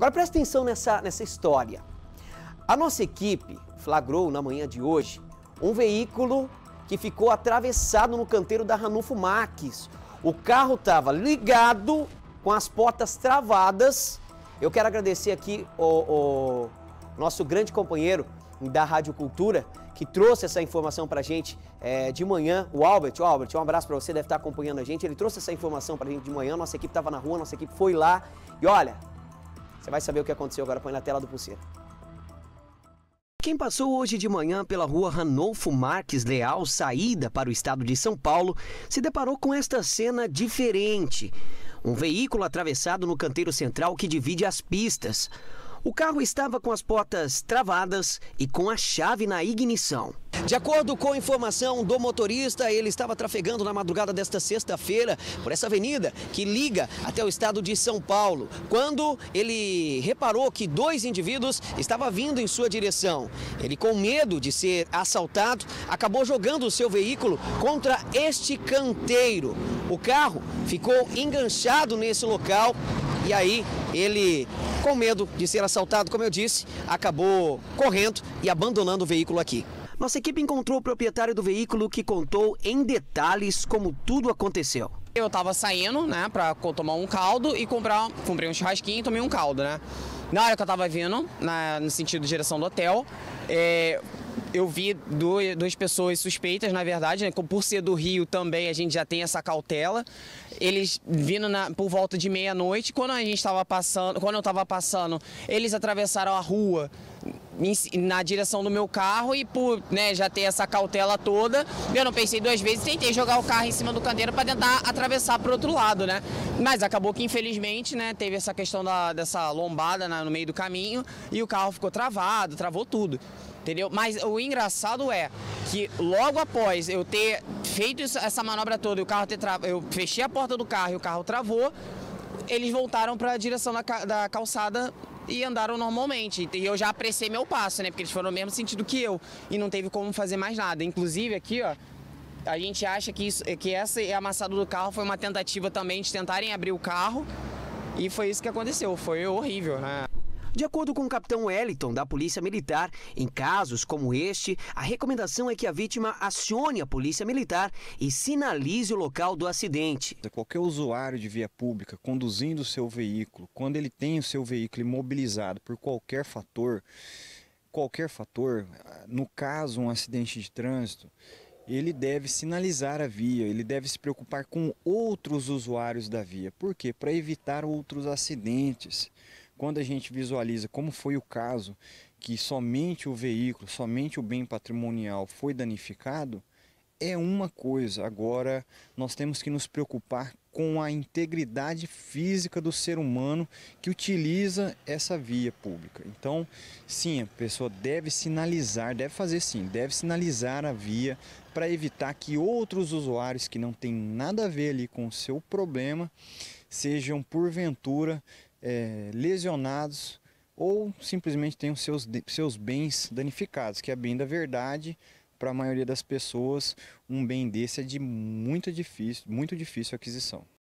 Agora presta atenção nessa, nessa história. A nossa equipe flagrou na manhã de hoje um veículo que ficou atravessado no canteiro da Ranulfo Marques. O carro estava ligado, com as portas travadas. Eu quero agradecer aqui o, o nosso grande companheiro da Rádio Cultura, que trouxe essa informação para a gente é, de manhã, o Albert. O Albert, um abraço para você, deve estar acompanhando a gente. Ele trouxe essa informação para a gente de manhã, nossa equipe estava na rua, nossa equipe foi lá. E olha, você vai saber o que aconteceu agora, põe na tela do pulseiro. Quem passou hoje de manhã pela rua Ranolfo Marques Leal, saída para o estado de São Paulo, se deparou com esta cena diferente. Um veículo atravessado no canteiro central que divide as pistas. O carro estava com as portas travadas e com a chave na ignição. De acordo com informação do motorista, ele estava trafegando na madrugada desta sexta-feira por essa avenida que liga até o estado de São Paulo, quando ele reparou que dois indivíduos estavam vindo em sua direção. Ele, com medo de ser assaltado, acabou jogando o seu veículo contra este canteiro. O carro ficou enganchado nesse local e aí ele, com medo de ser assaltado, como eu disse, acabou correndo e abandonando o veículo aqui. Nossa equipe encontrou o proprietário do veículo que contou em detalhes como tudo aconteceu. Eu estava saindo, né, para tomar um caldo e comprar, comprei um churrasquinho e tomei um caldo, né. Na hora que eu estava vindo, na, né, no sentido de direção do hotel, é, eu vi duas pessoas suspeitas, na verdade, né? por ser do Rio também a gente já tem essa cautela. Eles vindo na, por volta de meia-noite, quando a gente estava passando, quando eu estava passando, eles atravessaram a rua na direção do meu carro e por né, já ter essa cautela toda, eu não pensei duas vezes e tentei jogar o carro em cima do candeeiro para tentar atravessar para o outro lado, né? Mas acabou que infelizmente né, teve essa questão da, dessa lombada né, no meio do caminho e o carro ficou travado, travou tudo. Entendeu? Mas o engraçado é que logo após eu ter feito essa manobra toda, o carro ter travado, eu fechei a porta do carro e o carro travou, eles voltaram para a direção da, da calçada e andaram normalmente. E eu já apressei meu passo, né? Porque eles foram no mesmo sentido que eu e não teve como fazer mais nada. Inclusive aqui, ó, a gente acha que, isso, que essa amassado do carro foi uma tentativa também de tentarem abrir o carro e foi isso que aconteceu. Foi horrível, né? De acordo com o capitão Wellington, da Polícia Militar, em casos como este, a recomendação é que a vítima acione a Polícia Militar e sinalize o local do acidente. É qualquer usuário de via pública conduzindo o seu veículo, quando ele tem o seu veículo imobilizado por qualquer fator, qualquer fator, no caso um acidente de trânsito, ele deve sinalizar a via, ele deve se preocupar com outros usuários da via. Por quê? Para evitar outros acidentes quando a gente visualiza como foi o caso que somente o veículo, somente o bem patrimonial foi danificado, é uma coisa. Agora nós temos que nos preocupar com a integridade física do ser humano que utiliza essa via pública. Então, sim, a pessoa deve sinalizar, deve fazer sim, deve sinalizar a via para evitar que outros usuários que não têm nada a ver ali com o seu problema sejam porventura é, lesionados ou simplesmente tenham seus, seus bens danificados, que é bem da verdade, para a maioria das pessoas, um bem desse é de muito difícil, muito difícil aquisição.